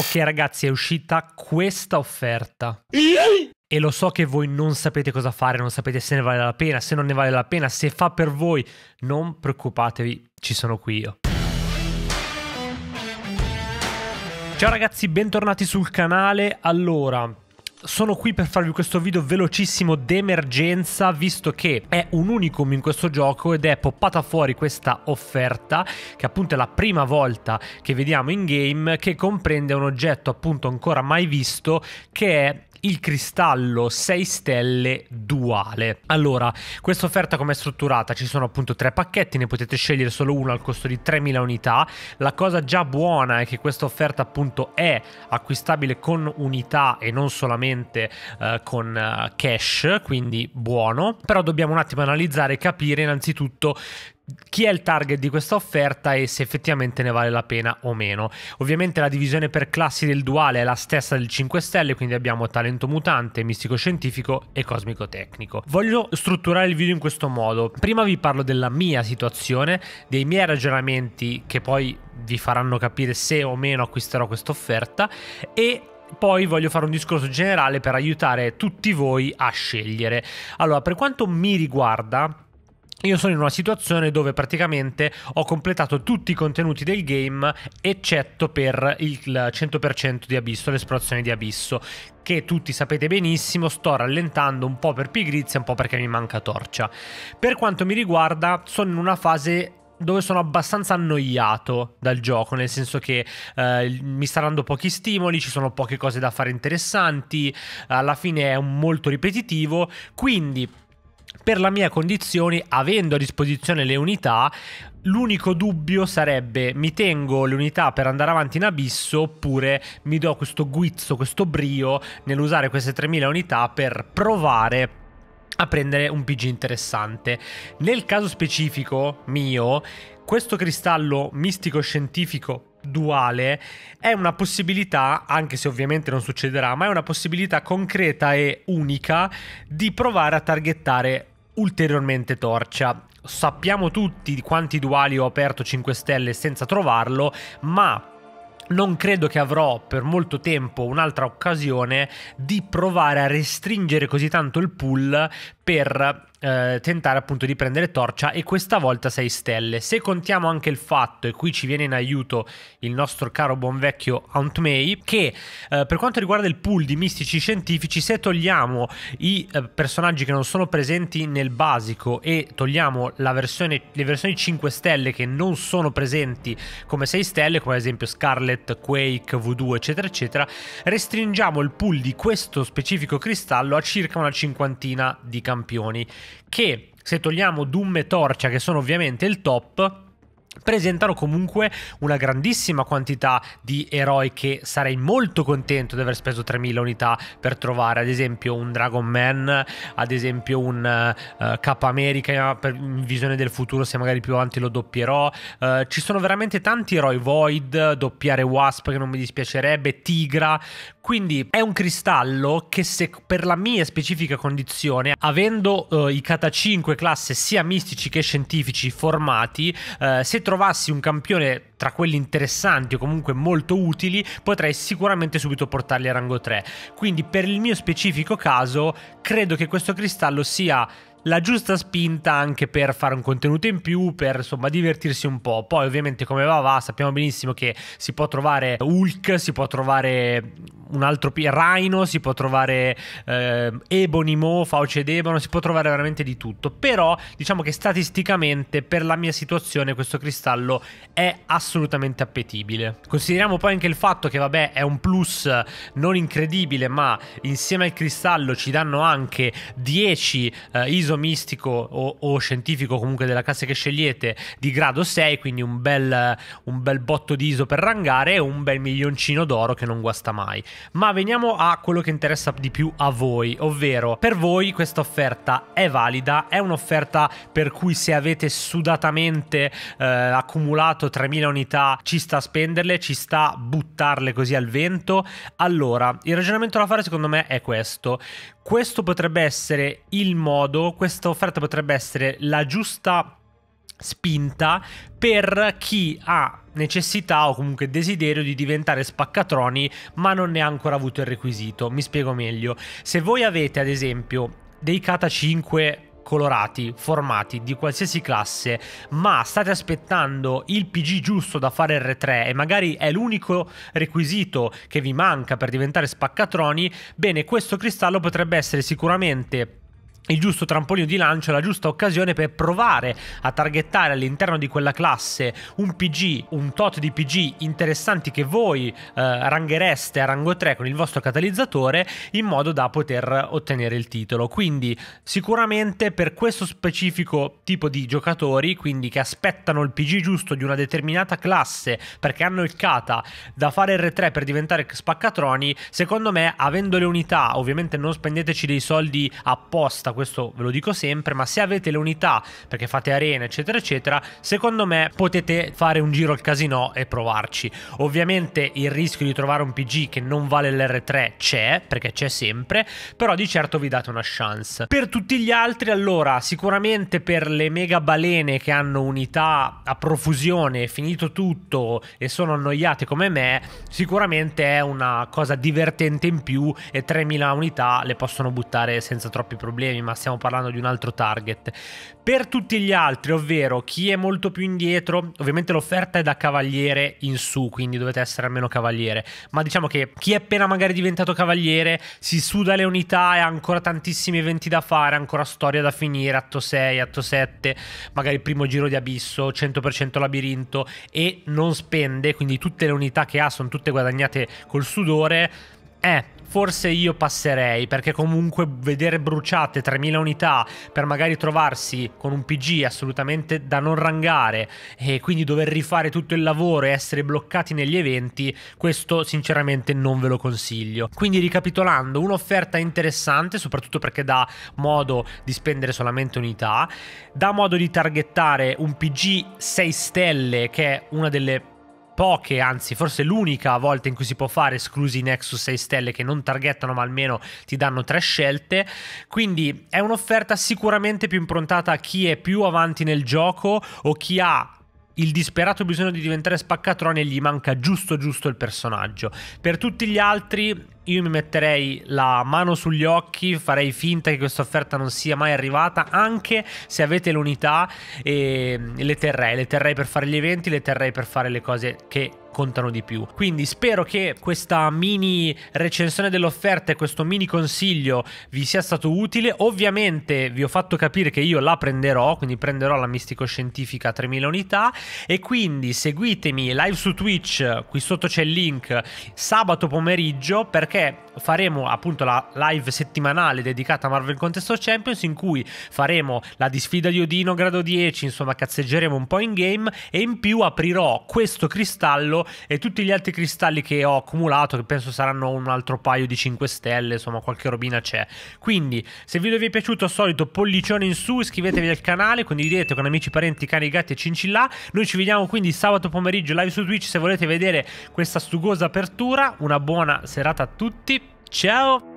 Ok ragazzi, è uscita questa offerta. E lo so che voi non sapete cosa fare, non sapete se ne vale la pena, se non ne vale la pena, se fa per voi. Non preoccupatevi, ci sono qui io. Ciao ragazzi, bentornati sul canale. Allora, sono qui per farvi questo video velocissimo d'emergenza visto che è un unicum in questo gioco ed è poppata fuori questa offerta che appunto è la prima volta che vediamo in game che comprende un oggetto appunto ancora mai visto che è il cristallo 6 stelle duale. Allora, questa offerta come è strutturata? Ci sono appunto tre pacchetti, ne potete scegliere solo uno al costo di 3.000 unità. La cosa già buona è che questa offerta appunto è acquistabile con unità e non solamente eh, con eh, cash, quindi buono. Però dobbiamo un attimo analizzare e capire innanzitutto chi è il target di questa offerta e se effettivamente ne vale la pena o meno. Ovviamente la divisione per classi del duale è la stessa del 5 Stelle, quindi abbiamo talento mutante, mistico scientifico e cosmico tecnico. Voglio strutturare il video in questo modo. Prima vi parlo della mia situazione, dei miei ragionamenti che poi vi faranno capire se o meno acquisterò questa offerta e poi voglio fare un discorso generale per aiutare tutti voi a scegliere. Allora, per quanto mi riguarda, io sono in una situazione dove praticamente ho completato tutti i contenuti del game eccetto per il 100% di Abisso, l'esplorazione di Abisso, che tutti sapete benissimo sto rallentando un po' per pigrizia, un po' perché mi manca torcia. Per quanto mi riguarda sono in una fase dove sono abbastanza annoiato dal gioco, nel senso che eh, mi sta dando pochi stimoli, ci sono poche cose da fare interessanti, alla fine è molto ripetitivo, quindi per la mia condizione, avendo a disposizione le unità, l'unico dubbio sarebbe mi tengo le unità per andare avanti in abisso oppure mi do questo guizzo, questo brio nell'usare queste 3000 unità per provare a prendere un PG interessante. Nel caso specifico mio, questo cristallo mistico scientifico duale è una possibilità, anche se ovviamente non succederà, ma è una possibilità concreta e unica di provare a targettare ulteriormente Torcia. Sappiamo tutti quanti duali ho aperto 5 stelle senza trovarlo, ma non credo che avrò per molto tempo un'altra occasione di provare a restringere così tanto il pool per eh, tentare appunto di prendere torcia e questa volta 6 stelle. Se contiamo anche il fatto, e qui ci viene in aiuto il nostro caro buon vecchio Aunt May, che eh, per quanto riguarda il pool di mistici scientifici, se togliamo i eh, personaggi che non sono presenti nel basico e togliamo versione, le versioni 5 stelle che non sono presenti come 6 stelle, come ad esempio Scarlet, Quake, V2, eccetera, eccetera, restringiamo il pool di questo specifico cristallo a circa una cinquantina di campioni campioni che se togliamo Doom e Torcia che sono ovviamente il top presentano comunque una grandissima quantità di eroi che sarei molto contento di aver speso 3000 unità per trovare ad esempio un Dragon Man ad esempio un uh, eh, eh, Cap America in visione del futuro se magari più avanti lo doppierò uh, ci sono veramente tanti eroi Void doppiare Wasp che non mi dispiacerebbe Tigra quindi è un cristallo che se per la mia specifica condizione, avendo eh, i kata 5 classe sia mistici che scientifici formati, eh, se trovassi un campione tra quelli interessanti o comunque molto utili, potrei sicuramente subito portarli a rango 3. Quindi per il mio specifico caso, credo che questo cristallo sia la giusta spinta anche per fare un contenuto in più, per insomma divertirsi un po'. Poi ovviamente come va va, sappiamo benissimo che si può trovare Hulk, si può trovare un altro Rhino, si può trovare eh, Ebonimo, Fauce ed si può trovare veramente di tutto. Però diciamo che statisticamente per la mia situazione questo cristallo è assolutamente appetibile. Consideriamo poi anche il fatto che vabbè è un plus non incredibile, ma insieme al cristallo ci danno anche 10 eh, ISO mistico o, o, scientifico comunque della classe che scegliete di grado 6, quindi un bel, un bel botto di ISO per rangare e un bel milioncino d'oro che non guasta mai. Ma veniamo a quello che interessa di più a voi, ovvero per voi questa offerta è valida, è un'offerta per cui se avete sudatamente eh, accumulato 3.000 unità ci sta a spenderle, ci sta a buttarle così al vento. Allora, il ragionamento da fare secondo me è questo questo potrebbe essere il modo, questa offerta potrebbe essere la giusta spinta per chi ha necessità o comunque desiderio di diventare spaccatroni ma non ne ha ancora avuto il requisito. Mi spiego meglio. Se voi avete ad esempio dei Kata 5 colorati, formati, di qualsiasi classe, ma state aspettando il PG giusto da fare R3 e magari è l'unico requisito che vi manca per diventare spaccatroni, bene, questo cristallo potrebbe essere sicuramente il giusto trampolino di lancio, la giusta occasione per provare a targettare all'interno di quella classe un PG, un tot di PG interessanti che voi eh, ranghereste a rango 3 con il vostro catalizzatore in modo da poter ottenere il titolo. Quindi sicuramente per questo specifico tipo di giocatori, quindi che aspettano il PG giusto di una determinata classe perché hanno il kata da fare R3 per diventare spaccatroni, secondo me avendo le unità, ovviamente non spendeteci dei soldi apposta questo ve lo dico sempre, ma se avete le unità, perché fate arena, eccetera, eccetera, secondo me potete fare un giro al casino e provarci. Ovviamente il rischio di trovare un PG che non vale l'R3 c'è, perché c'è sempre, però di certo vi date una chance. Per tutti gli altri, allora, sicuramente per le mega balene che hanno unità a profusione, finito tutto e sono annoiate come me, sicuramente è una cosa divertente in più e 3000 unità le possono buttare senza troppi problemi problemi, ma stiamo parlando di un altro target. Per tutti gli altri, ovvero chi è molto più indietro, ovviamente l'offerta è da cavaliere in su, quindi dovete essere almeno cavaliere, ma diciamo che chi è appena magari diventato cavaliere si suda le unità e ha ancora tantissimi eventi da fare, ancora storia da finire, atto 6, atto 7, magari primo giro di abisso, 100% labirinto e non spende, quindi tutte le unità che ha sono tutte guadagnate col sudore eh, forse io passerei, perché comunque vedere bruciate 3000 unità per magari trovarsi con un PG assolutamente da non rangare e quindi dover rifare tutto il lavoro e essere bloccati negli eventi, questo sinceramente non ve lo consiglio. Quindi ricapitolando, un'offerta interessante, soprattutto perché dà modo di spendere solamente unità, dà modo di targettare un PG 6 stelle che è una delle poche, anzi forse l'unica volta in cui si può fare, esclusi Nexus 6 stelle che non targettano ma almeno ti danno tre scelte. Quindi è un'offerta sicuramente più improntata a chi è più avanti nel gioco o chi ha il disperato bisogno di diventare spaccatrone e gli manca giusto giusto il personaggio. Per tutti gli altri io mi metterei la mano sugli occhi, farei finta che questa offerta non sia mai arrivata, anche se avete l'unità e ehm, le terrei, le terrei per fare gli eventi, le terrei per fare le cose che contano di più. Quindi spero che questa mini recensione dell'offerta e questo mini consiglio vi sia stato utile. Ovviamente vi ho fatto capire che io la prenderò, quindi prenderò la mistico scientifica 3000 unità e quindi seguitemi live su Twitch, qui sotto c'è il link, sabato pomeriggio perché perché faremo appunto la live settimanale dedicata a Marvel Contest of Champions in cui faremo la disfida di Odino grado 10, insomma cazzeggeremo un po' in game e in più aprirò questo cristallo e tutti gli altri cristalli che ho accumulato che penso saranno un altro paio di 5 stelle, insomma qualche robina c'è. Quindi se il video vi è piaciuto al solito pollicione in su, iscrivetevi al canale, condividete con amici, parenti, cani, gatti e cincillà. Noi ci vediamo quindi sabato pomeriggio live su Twitch se volete vedere questa stugosa apertura. Una buona serata a tutti tutti, ciao!